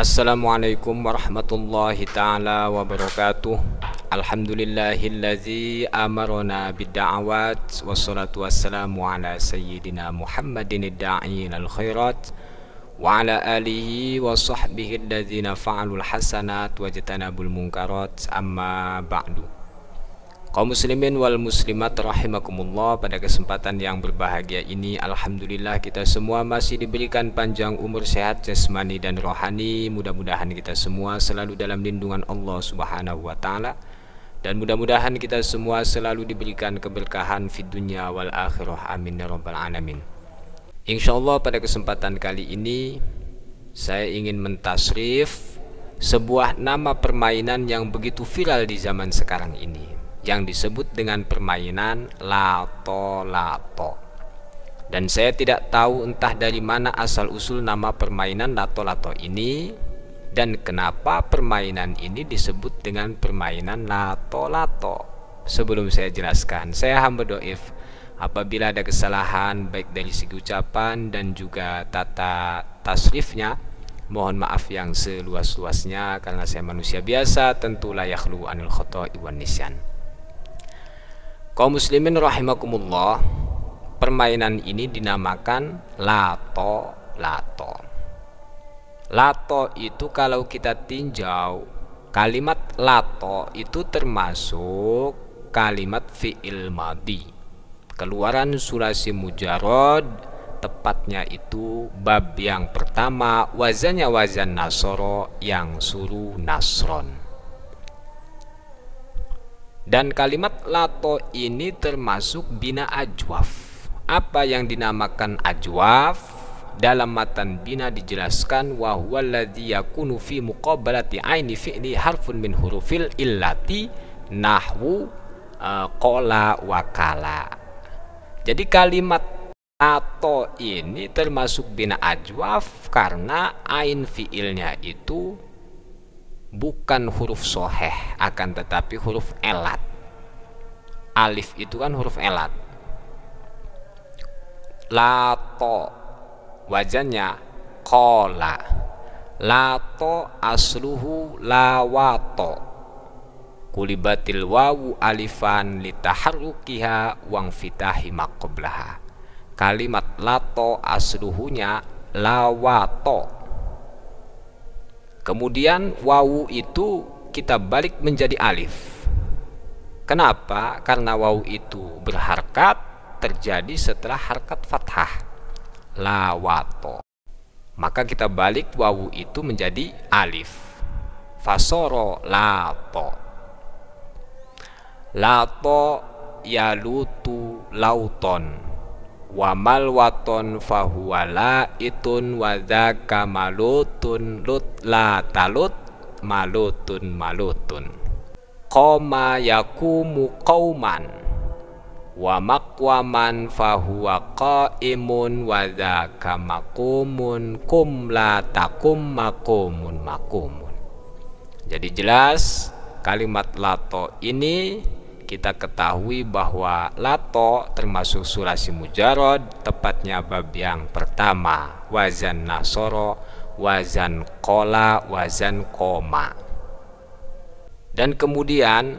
Assalamualaikum warahmatullahi taala wabarakatuh. Alhamdulillahillazi amarona bidda'awat wassalatu wassalamu ala sayyidina Muhammadin ad-da'in al-khairat wa ala alihi wa sahbihi alladzina fa'alul hasanat wa munkarat amma ba'du. Kaum muslimin wal muslimat rahimakumullah pada kesempatan yang berbahagia ini Alhamdulillah kita semua masih diberikan panjang umur sehat jasmani dan rohani Mudah-mudahan kita semua selalu dalam lindungan Allah subhanahu wa ta'ala Dan mudah-mudahan kita semua selalu diberikan keberkahan fi dunya wal akhirah amin ya rabbal alamin InsyaAllah pada kesempatan kali ini saya ingin mentasrif sebuah nama permainan yang begitu viral di zaman sekarang ini yang disebut dengan permainan lato-lato. Dan saya tidak tahu entah dari mana asal-usul nama permainan lato-lato ini dan kenapa permainan ini disebut dengan permainan lato-lato. Sebelum saya jelaskan, saya hamba doif. Apabila ada kesalahan baik dari segi ucapan dan juga tata tasrifnya, mohon maaf yang seluas-luasnya karena saya manusia biasa tentu layak lu anil khoto'i iwan nisyan. Kaum muslimin rahimakumullah, permainan ini dinamakan lato lato. Lato itu kalau kita tinjau kalimat lato itu termasuk kalimat fi'il madi. Keluaran sulasi mujarod tepatnya itu bab yang pertama wazannya wazan nasoro yang suruh nasron dan kalimat lato ini termasuk bina ajwaf. Apa yang dinamakan ajwaf? Dalam matan bina dijelaskan wahwa yakunu fi muqabalati harfun min hurufil illati nahwu kola e, wakala. Jadi kalimat atau ini termasuk bina ajwaf karena ain fiilnya itu bukan huruf soheh akan tetapi huruf elat alif itu kan huruf elat lato wajannya kola lato asluhu lawato kulibatil wawu alifan litaharukiha wang fitahi makoblaha kalimat lato asluhunya lawato kemudian wawu itu kita balik menjadi alif Kenapa? Karena waw itu berharkat terjadi setelah harkat fathah. Lawato. Maka kita balik waw itu menjadi alif. Fasoro lato. Lato yalutu lauton. Wamal waton fahuwala itun wadaka malutun lut la talut malutun malutun qama yakumu qauman wa maqwaman fahuwa qaimun wa dzaka maqumun kum la takum maqumun maqumun jadi jelas kalimat lato ini kita ketahui bahwa lato termasuk surasi mujarod tepatnya bab yang pertama wazan nasoro wazan kola wazan koma dan kemudian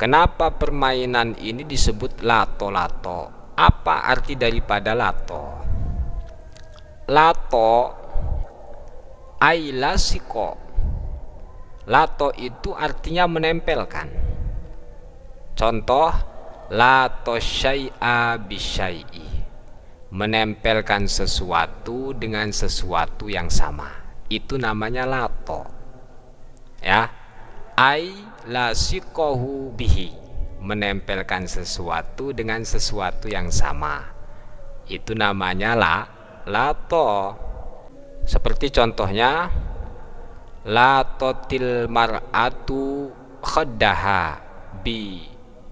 kenapa permainan ini disebut lato-lato? Apa arti daripada lato? Lato ailasiko. Lato itu artinya menempelkan. Contoh lato syai'a bisyai'i. Menempelkan sesuatu dengan sesuatu yang sama. Itu namanya lato ya ai la bihi menempelkan sesuatu dengan sesuatu yang sama itu namanya la lato seperti contohnya la totil mar'atu khaddaha bi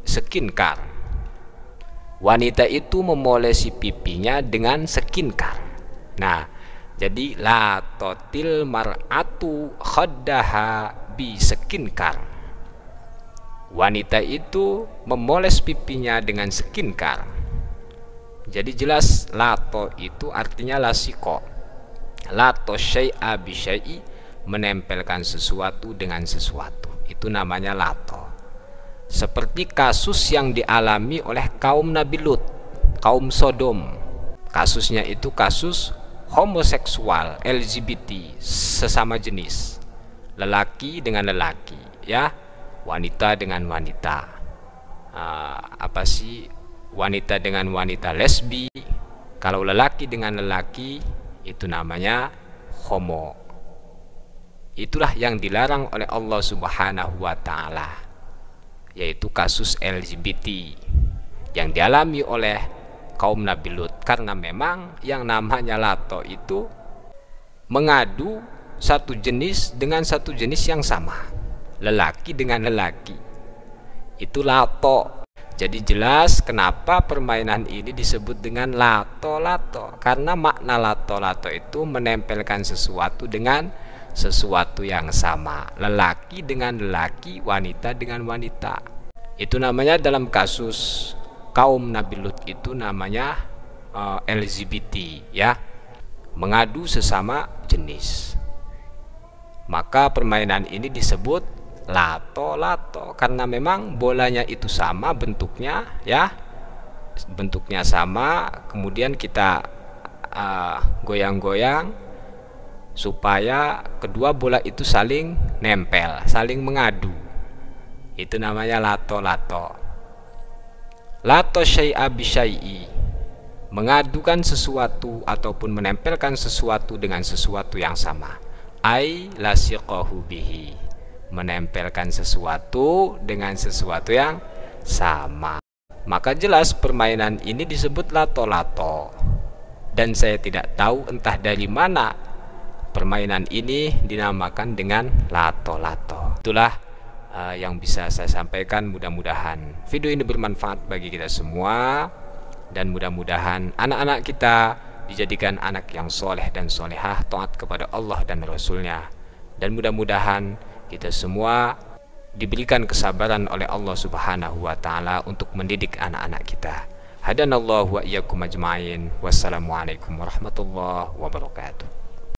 skincare wanita itu memolesi pipinya dengan skincare nah jadi la totil mar'atu khaddaha bi skincare. Wanita itu memoles pipinya dengan skincare. Jadi jelas lato itu artinya lasiko. Lato syai'a bi syai'i menempelkan sesuatu dengan sesuatu. Itu namanya lato. Seperti kasus yang dialami oleh kaum Nabi Lut, kaum Sodom. Kasusnya itu kasus homoseksual LGBT sesama jenis lelaki dengan lelaki ya wanita dengan wanita uh, apa sih wanita dengan wanita lesbi kalau lelaki dengan lelaki itu namanya homo itulah yang dilarang oleh Allah subhanahu wa ta'ala yaitu kasus LGBT yang dialami oleh kaum Nabi Lut karena memang yang namanya lato itu mengadu satu jenis dengan satu jenis yang sama lelaki dengan lelaki itu lato jadi jelas kenapa permainan ini disebut dengan lato-lato karena makna lato-lato itu menempelkan sesuatu dengan sesuatu yang sama lelaki dengan lelaki wanita dengan wanita itu namanya dalam kasus kaum Nabi Lut itu namanya uh, eh, LGBT ya mengadu sesama jenis maka permainan ini disebut lato-lato karena memang bolanya itu sama bentuknya ya bentuknya sama kemudian kita eh, goyang-goyang uh, supaya kedua bola itu saling nempel saling mengadu itu namanya lato-lato lato syai'a bisyai'i mengadukan sesuatu ataupun menempelkan sesuatu dengan sesuatu yang sama ai lasiqahu bihi menempelkan sesuatu dengan sesuatu yang sama maka jelas permainan ini disebut lato-lato dan saya tidak tahu entah dari mana permainan ini dinamakan dengan lato-lato itulah uh, yang bisa saya sampaikan mudah-mudahan video ini bermanfaat bagi kita semua dan mudah-mudahan anak-anak kita dijadikan anak yang soleh dan solehah taat kepada Allah dan Rasulnya dan mudah-mudahan kita semua diberikan kesabaran oleh Allah Subhanahu wa taala untuk mendidik anak-anak kita. Hadanallahu wa iyyakum ajmain. Wassalamualaikum warahmatullahi wabarakatuh.